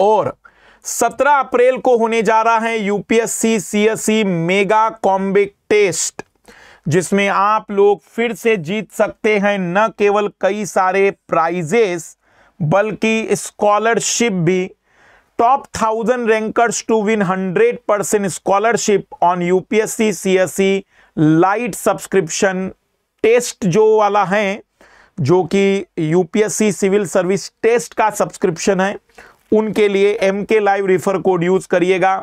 और 17 अप्रैल को होने जा रहा है यूपीएससी सीएससी मेगा कॉम्बिक टेस्ट जिसमें आप लोग फिर से जीत सकते हैं न केवल कई सारे प्राइजेस बल्कि स्कॉलरशिप भी top thousand rankers to win hundred percent scholarship on UPSC CSC light subscription test जो वाला है जो कि यूपीएससी सिविल सर्विस टेस्ट का सब्सक्रिप्शन है उनके लिए एम के लाइव रिफर कोड यूज करिएगा